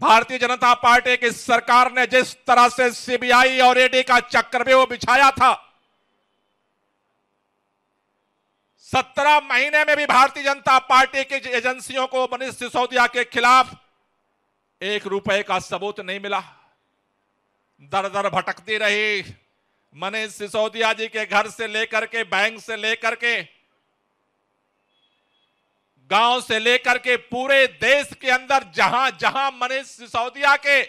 भारतीय जनता पार्टी की सरकार ने जिस तरह से सीबीआई और ईडी का वो बिछाया था सत्रह महीने में भी भारतीय जनता पार्टी की एजेंसियों को मनीष सिसोदिया के खिलाफ एक रुपए का सबूत नहीं मिला दर दर भटकती रही मनीष सिसोदिया जी के घर से लेकर के बैंक से लेकर के गांव से लेकर के पूरे देश के अंदर जहां जहां मनीष सिसोदिया के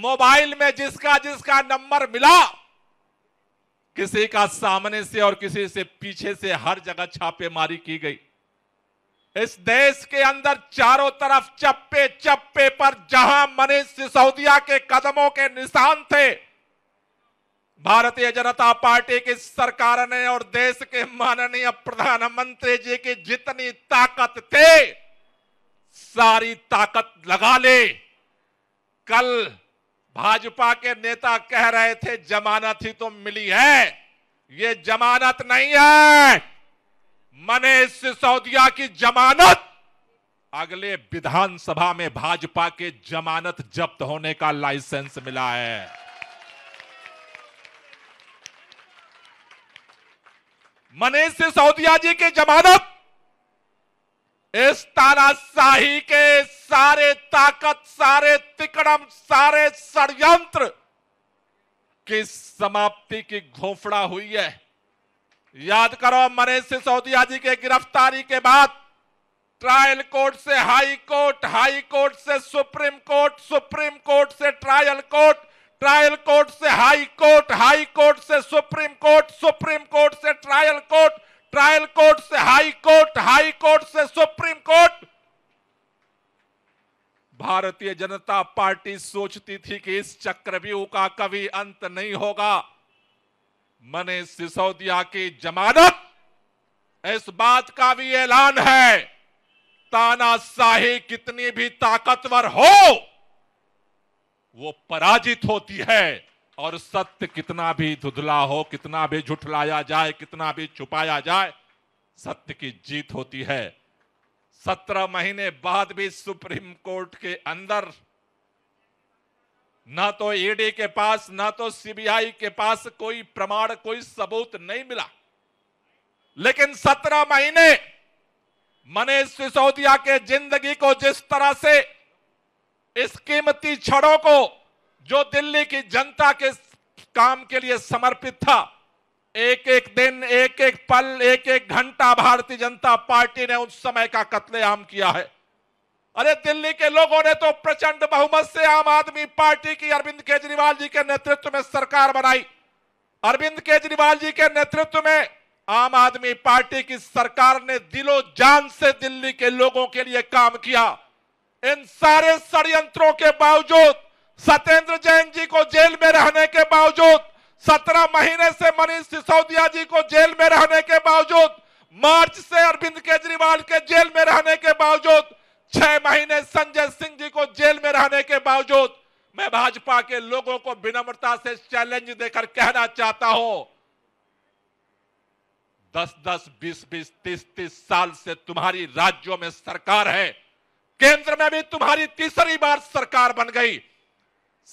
मोबाइल में जिसका जिसका नंबर मिला किसी का सामने से और किसी से पीछे से हर जगह छापेमारी की गई इस देश के अंदर चारों तरफ चप्पे चप्पे पर जहां मनीष सिसोदिया के कदमों के निशान थे भारतीय जनता पार्टी की सरकार ने और देश के माननीय प्रधानमंत्री जी की जितनी ताकत थे सारी ताकत लगा ले कल भाजपा के नेता कह रहे थे जमानत ही तो मिली है ये जमानत नहीं है मनीष सिसोदिया की जमानत अगले विधानसभा में भाजपा के जमानत जब्त होने का लाइसेंस मिला है मनीष सिसोदिया जी की जमानत इस तानाशाही के सारे ताकत सारे तिकड़म सारे षडयंत्र की समाप्ति की घोफड़ा हुई है याद करो मनीष सिसोदिया जी के गिरफ्तारी के बाद ट्रायल कोर्ट से हाई कोर्ट हाई कोर्ट से सुप्रीम कोर्ट सुप्रीम कोर्ट से ट्रायल कोर्ट ट्रायल कोर्ट से हाई कोर्ट हाई कोर्ट से सुप्रीम कोर्ट सुप्रीम कोर्ट से ट्रायल कोर्ट ट्रायल कोर्ट से हाई कोर्ट हाई कोर्ट से supreme court Bharatiya Janata party सोचती थी कि इस चक्रव्यूह का कभी अंत नहीं होगा मने सिसोदिया की जमानत इस बात का भी ऐलान है तानाशाही कितनी भी ताकतवर हो वो पराजित होती है और सत्य कितना भी धुधला हो कितना भी झुठलाया जाए कितना भी छुपाया जाए सत्य की जीत होती है सत्रह महीने बाद भी सुप्रीम कोर्ट के अंदर ना तो ईडी e के पास ना तो सीबीआई के पास कोई प्रमाण कोई सबूत नहीं मिला लेकिन सत्रह महीने मनीष सिसोदिया के जिंदगी को जिस तरह से इस कीमती छड़ों को जो दिल्ली की जनता के काम के लिए समर्पित था एक एक दिन एक एक पल एक एक घंटा भारतीय जनता पार्टी ने उस समय का कत्लेआम किया है अरे दिल्ली के लोगों ने तो प्रचंड बहुमत से आम आदमी पार्टी की अरविंद केजरीवाल जी के नेतृत्व में सरकार बनाई अरविंद केजरीवाल जी के नेतृत्व में आम आदमी पार्टी की सरकार ने दिलो जान से दिल्ली के लोगों के लिए काम किया इन सारे षडयंत्रों के बावजूद सत्येंद्र जैन जी को जेल में रहने के बावजूद सत्रह महीने से मनीष सिसोदिया जी को जेल में रहने के बावजूद मार्च से अरविंद केजरीवाल के जेल में रहने के बावजूद छह महीने संजय सिंह जी को जेल में रहने के बावजूद मैं भाजपा के लोगों को विनम्रता से चैलेंज देकर कहना चाहता हूं दस दस बीस बीस तीस तीस साल से तुम्हारी राज्यों में सरकार है केंद्र में भी तुम्हारी तीसरी बार सरकार बन गई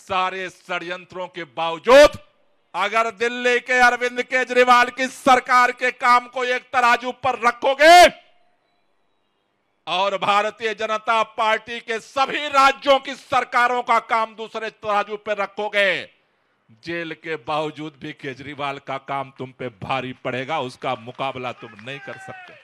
सारे षडयंत्रों के बावजूद अगर दिल्ली के अरविंद केजरीवाल की सरकार के काम को एक तराजू पर रखोगे और भारतीय जनता पार्टी के सभी राज्यों की सरकारों का काम दूसरे तराजू पर रखोगे जेल के बावजूद भी केजरीवाल का काम तुम पे भारी पड़ेगा उसका मुकाबला तुम नहीं कर सकते